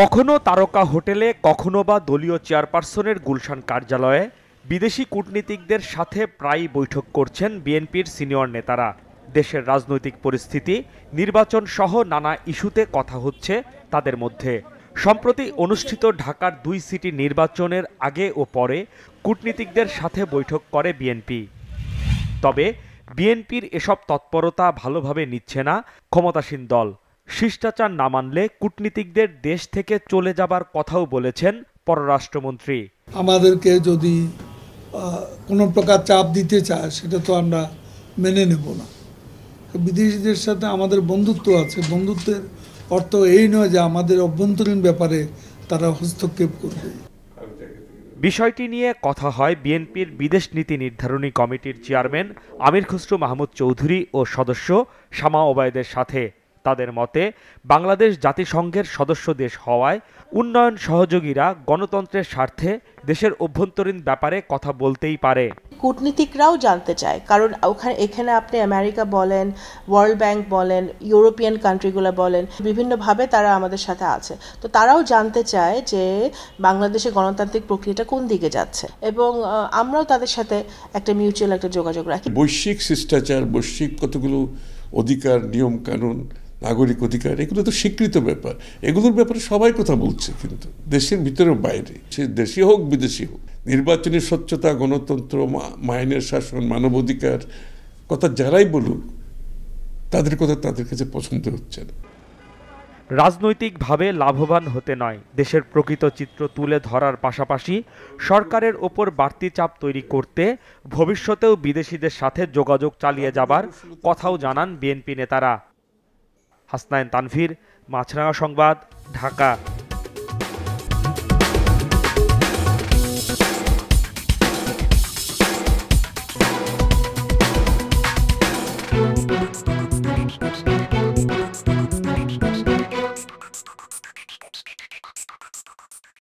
কখনো তারকা হোটেলে কখনো বা দলীয় চেয়ারপারসনের গুলশান কার্যালয়ে বিদেশি কূটনীতিকদের সাথে প্রায় বৈঠক করছেন বিএনপির সিনিয়র নেতারা দেশের রাজনৈতিক পরিস্থিতি নির্বাচন সহ নানা ইস্যুতে কথা হচ্ছে তাদের মধ্যে সম্প্রতি অনুষ্ঠিত ঢাকার দুই সিটি নির্বাচনের আগে ও পরে কূটনীতিকদের সাথে বৈঠক করে বিএনপি তবে বিএনপির এসব তৎপরতা ভালোভাবে নিচ্ছে না ক্ষমতাসীন দল শিষ্টাচার না মানলে কূটনীতিকদের দেশ থেকে চলে যাবার কথাও বলেছেন পররাষ্ট্রমন্ত্রী আমাদেরকে যদি কোনো প্রকার চাপ দিতে চায় সেটা তো আমরা মেনে নেব না বিদেশিদের সাথে আমাদের বন্ধুত্ব আছে বন্ধুত্বের অর্থ এই নয় যে আমাদের অভ্যন্তরীণ ব্যাপারে তারা হস্তক্ষেপ করবে বিষয়টি নিয়ে কথা হয় বিএনপির বিদেশ নীতি নির্ধারণী কমিটির চেয়ারম্যান আমির খসরু মাহমুদ চৌধুরী ও সদস্য শামা ওবায়দের সাথে তাদের মতে বাংলাদেশ জাতিসংঘের সদস্য দেশ হওয়ায় উন্নয়ন সহযোগীরা গণতন্ত্রের স্বার্থে দেশের অভ্যন্তরীণ ব্যাপারে কথা বলতেই পারে কূটনীতিকরাও জানতে চায় কারণ ওখানে এখানে আপনি আমেরিকা বলেন ওয়ার্ল্ড ব্যাংক বলেন ইউরোপিয়ান কান্ট্রিগুলো বলেন বিভিন্নভাবে তারা আমাদের সাথে আছে তো তারাও জানতে চায় যে বাংলাদেশে গণতান্ত্রিক প্রক্রিয়াটা কোন দিকে যাচ্ছে এবং আমরাও তাদের সাথে একটা মিউচুয়াল একটা যোগাযোগ রাখি বৈশ্বিক শিষ্টাচার বৈশ্বিক কতগুলো অধিকার নিয়ম কানুন নাগরিক অধিকার এগুলো তো স্বীকৃত ব্যাপার এগুলোর ব্যাপারে সবাই কথা বলছে কিন্তু দেশের ভিতরে বাইরে সে দেশি হোক বিদেশি হোক নির্বাচনী স্বচ্ছতা গণতন্ত্র মাইনের শাসন মানবাধিকার কথা যারাই বলুক তাদের কথা তাদের কাছে পছন্দ হচ্ছে না রাজনৈতিকভাবে লাভবান হতে নয় দেশের প্রকৃত চিত্র তুলে ধরার পাশাপাশি সরকারের ওপর বাড়তি চাপ তৈরি করতে ভবিষ্যতেও বিদেশিদের সাথে যোগাযোগ চালিয়ে যাবার কথাও জানান বিএনপি নেতারা হাসনাইন তানভীর মাছরাঙা সংবাদ ঢাকা